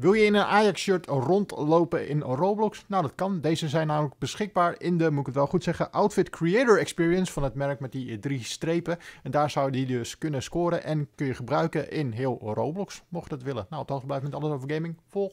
Wil je in een Ajax-shirt rondlopen in Roblox? Nou, dat kan. Deze zijn namelijk beschikbaar in de, moet ik het wel goed zeggen, Outfit Creator Experience van het merk met die drie strepen. En daar zou je die dus kunnen scoren en kun je gebruiken in heel Roblox, mocht dat willen. Nou, dat blijft met alles over gaming. Volg!